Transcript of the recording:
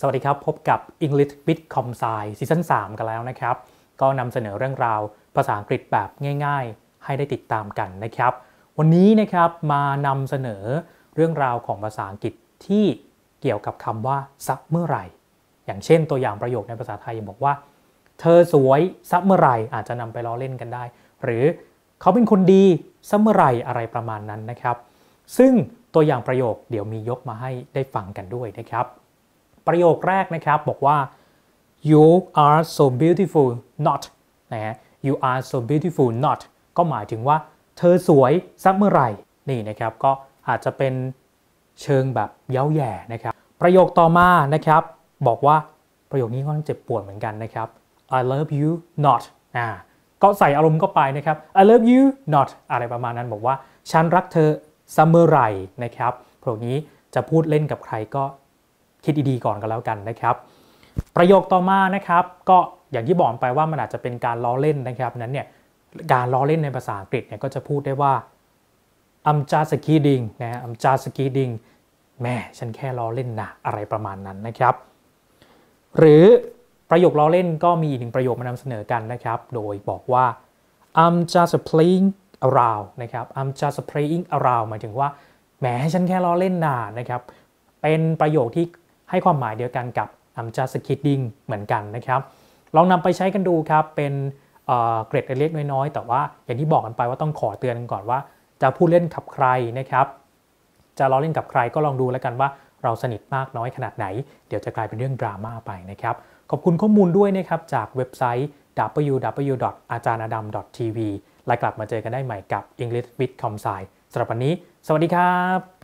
สวัสดีครับ พบกับ English with c o m s c i ซีซั่น3กันแล้วนะครับ ก็นำเสนอเรื่องราวภาษาอังกฤษแบบง่ายๆ ให้ได้ติดตามกันนะครับ วันนี้นะครับมานำเสนอเรื่องราวของภาษาอังกฤษที่เกี่ยวกับคำว่าสักเมื่อไหร่ อย่างเช่นตัวอย่างประโยคในภาษาไทยบอกว่า เธอสวยสักเมื่อไหร่อาจจะนำไปล้อเล่นกันได้ หรือเขาเป็นคนดีสักเมื่อไหร่อะไรประมาณนั้นนะครับ ซึ่งตัวอย่างประโยคเดี๋ยวมียกมาให้ได้ฟังกันด้วยนะครับประโยคแรกนะครับบอกว่า you are so beautiful not นะฮะ you are so beautiful not ก็หมายถึงว่าเธอสวยสักเมื่อไหร่นี่นะครับก็อาจจะเป็นเชิงแบบเย้าแย่นะครับ ประโยคต่อมานะครับบอกว่าประโยคนี้ก็เจ็บปวดเหมือนกันนะครับ I love you not อ่าก็ใส่อารมณ์เข้าไปนะครับ I love you not อะไรประมาณนั้นบอกว่า ฉันรักเธอเสมอไรนะครับประโยคนี้จะพูดเล่นกับใครก็คิดดีๆก่อนก็นแล้วกันนะครับประโยคต่อมานะครับก็อย่างที่บอกไปว่ามันอาจจะเป็นการล้อเล่นนะครับนั้นเนี่ยการล้อเล่นในภาษาอังกฤษเนี่ยก็จะพูดได้ว่า I'm just kidding นะ I'm just kidding แม่ฉันแค่ล้อเล่นนะอะไรประมาณนั้นนะครับ หรือประโยคล้อเล่นก็มีอีกหนึ่งประโยคมานำเสนอกันนะครับ โดยบอกว่า I'm just playing around นะครับ I'm just playing around หมายถึงว่าแหมฉันแค่ล้อเล่นนะนะครับเป็นประโยคที่ให้ความหมายเดียวกันกับ I'm just kidding เหมือนกันนะครับลองนำไปใช้กันดูครับเป็นเกรดเล็กน้อยๆ แต่ว่าอย่างที่บอกกันไปว่าต้องขอเตือนกันก่อนว่า จะพูดเล่นกับใครนะครับ จะล้อเล่นกับใครก็ลองดูแล้วกันว่าเราสนิทมากน้อยขนาดไหน เดี๋ยวจะกลายเป็นเรื่องดราม่าไปนะครับ ขอบคุณข้อมูลด้วยนะครับจากเว็บไซต์ www. อาจารย์อดัม .tv และกลับมาเจอกันได้ใหม่กับ English with c o m s c i สำหรับวันนี้ สวัสดีครับ